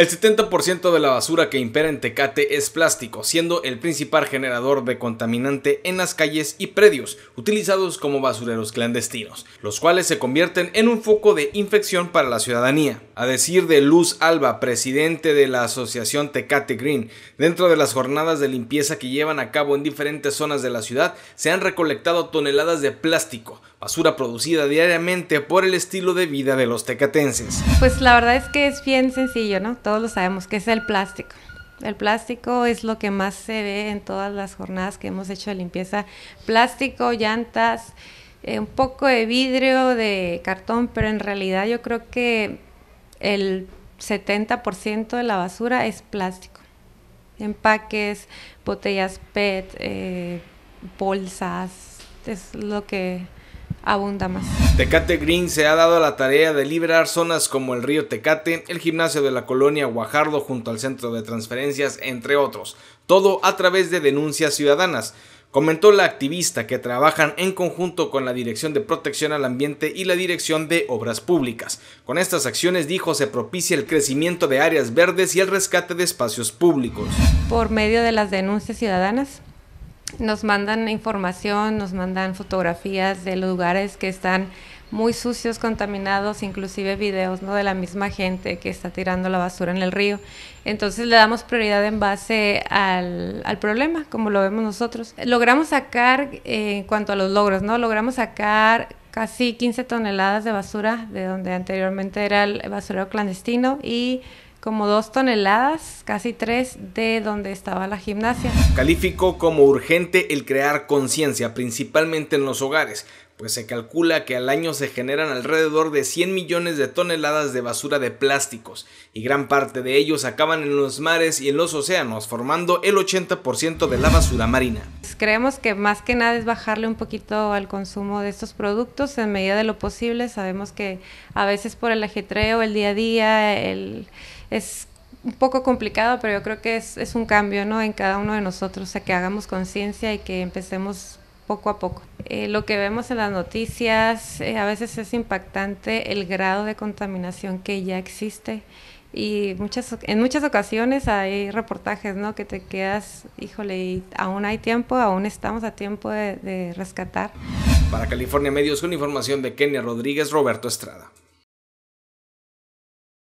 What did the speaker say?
El 70% de la basura que impera en Tecate es plástico, siendo el principal generador de contaminante en las calles y predios, utilizados como basureros clandestinos, los cuales se convierten en un foco de infección para la ciudadanía. A decir de Luz Alba, presidente de la asociación Tecate Green, dentro de las jornadas de limpieza que llevan a cabo en diferentes zonas de la ciudad, se han recolectado toneladas de plástico, basura producida diariamente por el estilo de vida de los tecatenses. Pues la verdad es que es bien sencillo, ¿no? Todos lo sabemos, que es el plástico. El plástico es lo que más se ve en todas las jornadas que hemos hecho de limpieza. Plástico, llantas, eh, un poco de vidrio, de cartón, pero en realidad yo creo que el 70% de la basura es plástico. Empaques, botellas PET, eh, bolsas, es lo que abunda más. Tecate Green se ha dado la tarea de liberar zonas como el río Tecate, el gimnasio de la colonia Guajardo junto al centro de transferencias, entre otros, todo a través de denuncias ciudadanas. Comentó la activista que trabajan en conjunto con la Dirección de Protección al Ambiente y la Dirección de Obras Públicas. Con estas acciones, dijo, se propicia el crecimiento de áreas verdes y el rescate de espacios públicos. Por medio de las denuncias ciudadanas, nos mandan información, nos mandan fotografías de lugares que están muy sucios, contaminados, inclusive videos ¿no? de la misma gente que está tirando la basura en el río. Entonces le damos prioridad en base al, problema, como lo vemos nosotros. Logramos sacar, eh, en cuanto a los logros, ¿no? logramos sacar casi 15 toneladas de basura de donde anteriormente era el basurero clandestino y como dos toneladas, casi tres, de donde estaba la gimnasia. Calificó como urgente el crear conciencia, principalmente en los hogares, pues se calcula que al año se generan alrededor de 100 millones de toneladas de basura de plásticos, y gran parte de ellos acaban en los mares y en los océanos, formando el 80% de la basura marina. Pues, creemos que más que nada es bajarle un poquito al consumo de estos productos en medida de lo posible. Sabemos que a veces por el ajetreo, el día a día, es un poco complicado, pero yo creo que es, un cambio ¿no? en cada uno de nosotros, a que hagamos conciencia y que empecemos poco a poco. Eh, lo que vemos en las noticias, eh, a veces es impactante el grado de contaminación que ya existe. Y muchas, en muchas ocasiones hay reportajes, Que te quedas, híjole, y aún hay tiempo, aún estamos a tiempo de, rescatar. Para California Medios, con información de Kenia Rodríguez, Roberto Estrada.